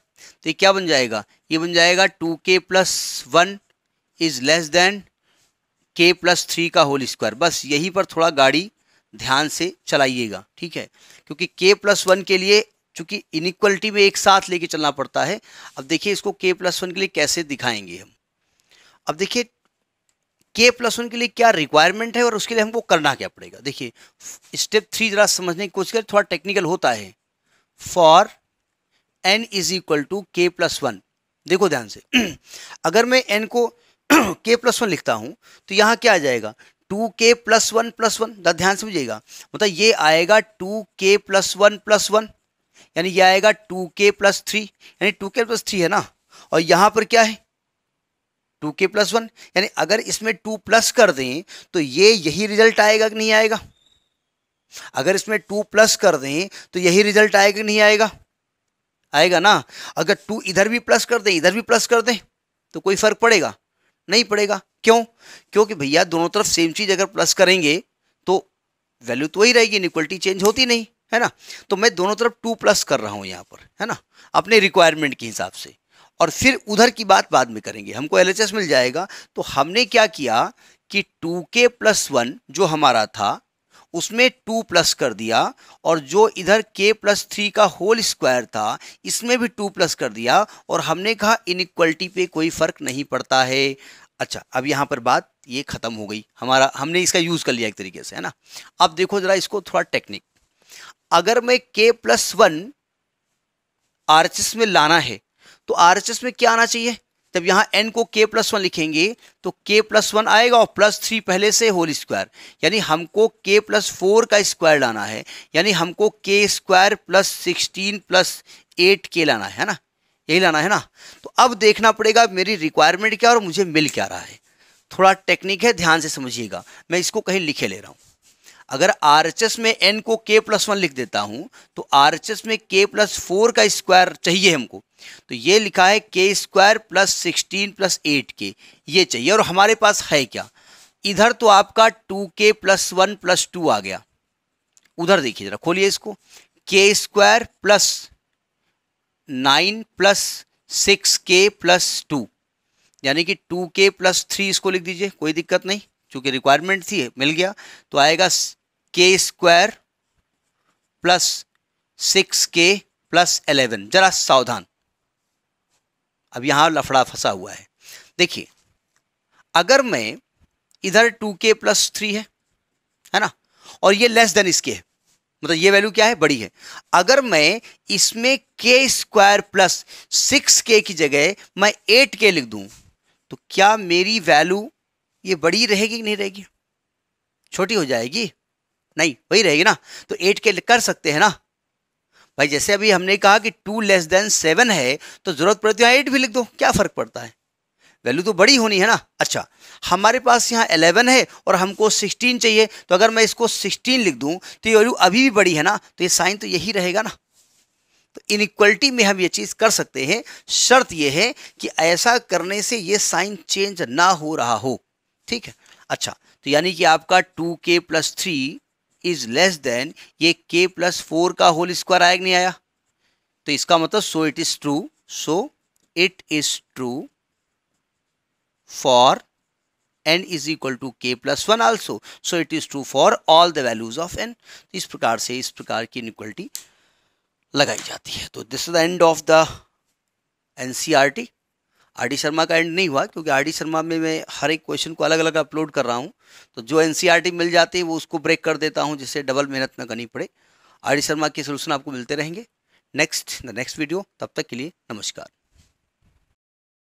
तो ये क्या बन जाएगा ये बन जाएगा two k plus one is less than k plus three का होल स्क्वायर बस यही पर थोड़ा गाड़ी ध्यान से चलाइएगा ठीक है क्योंकि के प्लस वन के लिए चूंकि इनिक्वलिटी में एक साथ लेके चलना पड़ता है अब देखिए इसको के प्लस वन के लिए कैसे दिखाएंगे हम अब देखिए के प्लस वन के लिए क्या रिक्वायरमेंट है और उसके लिए हमको करना क्या पड़ेगा देखिए स्टेप थ्री जरा समझने की कोशिश करें थोड़ा टेक्निकल होता है for n is equal to k plus one देखो ध्यान से <clears throat> अगर मैं एन को के प्लस वन लिखता हूँ तो यहाँ क्या आ जाएगा two k plus one plus one ध्यान समझिएगा मतलब ये आएगा two k plus one plus one यानी ये आएगा टू के प्लस थ्री यानी टू के प्लस थ्री है ना और यहाँ पर क्या है टू के प्लस वन यानी अगर इसमें टू प्लस कर दें तो ये यही रिजल्ट आएगा कि नहीं आएगा अगर इसमें टू प्लस कर दें तो यही रिजल्ट आएगा कि नहीं आएगा आएगा ना अगर टू इधर भी प्लस कर दें इधर भी प्लस कर दें तो कोई फ़र्क पड़ेगा नहीं पड़ेगा क्यों क्योंकि भैया दोनों तरफ सेम चीज़ अगर प्लस करेंगे तो वैल्यू तो वही रहेगी इनक्वलिटी चेंज होती नहीं है ना तो मैं दोनों तरफ टू प्लस कर रहा हूँ यहाँ पर है ना अपने रिक्वायरमेंट के हिसाब से और फिर उधर की बात बाद में करेंगे हमको एल मिल जाएगा तो हमने क्या किया कि टू के प्लस वन जो हमारा था उसमें टू प्लस कर दिया और जो इधर के प्लस थ्री का होल स्क्वायर था इसमें भी टू प्लस कर दिया और हमने कहा इनक्वलिटी पे कोई फ़र्क नहीं पड़ता है अच्छा अब यहाँ पर बात ये ख़त्म हो गई हमारा हमने इसका यूज़ कर लिया एक तरीके से है ना अब देखो ज़रा इसको थोड़ा टेक्निक अगर मैं के प्लस वन आर में लाना है तो आर में क्या आना चाहिए जब यहाँ एन को के प्लस वन लिखेंगे तो के प्लस वन आएगा और प्लस थ्री पहले से होल स्क्वायर यानी हमको के प्लस फोर का स्क्वायर लाना है यानी हमको k square plus sixteen plus eight k लाना है ना यही लाना है ना तो अब देखना पड़ेगा मेरी रिक्वायरमेंट क्या और मुझे मिल क्या रहा है थोड़ा टेक्निक है ध्यान से समझिएगा मैं इसको कहीं लिखे ले रहा हूँ अगर आर में एन को के प्लस वन लिख देता हूँ तो आर में के प्लस फोर का स्क्वायर चाहिए हमको तो ये लिखा है k square plus sixteen plus eight k ये चाहिए और हमारे पास है क्या इधर तो आपका two k plus one plus two आ गया उधर देखिए जरा खोलिए इसको k square plus nine plus six k plus two यानी कि टू के प्लस थ्री इसको लिख दीजिए कोई दिक्कत नहीं चूंकि रिक्वायरमेंट थी मिल गया तो आएगा k square plus six k plus eleven जरा सावधान अब यहाँ लफड़ा फंसा हुआ है देखिए अगर मैं इधर टू के प्लस थ्री है है ना और ये लेस देन इसके है मतलब ये वैल्यू क्या है बड़ी है अगर मैं इसमें के स्क्वायर प्लस सिक्स के की जगह मैं एट के लिख दूँ तो क्या मेरी वैल्यू ये बड़ी रहेगी कि नहीं रहेगी छोटी हो जाएगी नहीं वही रहेगी ना तो एट के कर सकते हैं ना भाई जैसे अभी हमने कहा कि टू लेस देन सेवन है तो ज़रूरत पड़ती है एट भी लिख दो क्या फ़र्क पड़ता है वैल्यू तो बड़ी होनी है ना अच्छा हमारे पास यहाँ एलेवन है और हमको सिक्सटीन चाहिए तो अगर मैं इसको सिक्सटीन लिख दूँ तो ये वैल्यू अभी भी बड़ी है ना तो ये साइन तो यही रहेगा ना तो इनक्वलिटी में हम ये चीज़ कर सकते हैं शर्त ये है कि ऐसा करने से ये साइन चेंज ना हो रहा हो ठीक है अच्छा तो यानी कि आपका two k plus three is less than ये के प्लस फोर का होल स्क्वायर आया नहीं आया तो इसका मतलब so it is true so it is true for n is equal to k plus one also so it is true for all the values of n इस प्रकार से इस प्रकार की इनक्वलिटी लगाई जाती है तो this is the end of the N C R T R D Sharma का एंड नहीं हुआ क्योंकि आर डी शर्मा में मैं हर एक क्वेश्चन को अलग अलग अपलोड कर रहा हूँ तो जो एन e मिल जाती है वो उसको ब्रेक कर देता हूँ जिससे डबल मेहनत न करनी पड़े आर डी शर्मा के सोल्यूशन आपको मिलते रहेंगे नेक्स्ट द नेक्स्ट वीडियो तब तक के लिए नमस्कार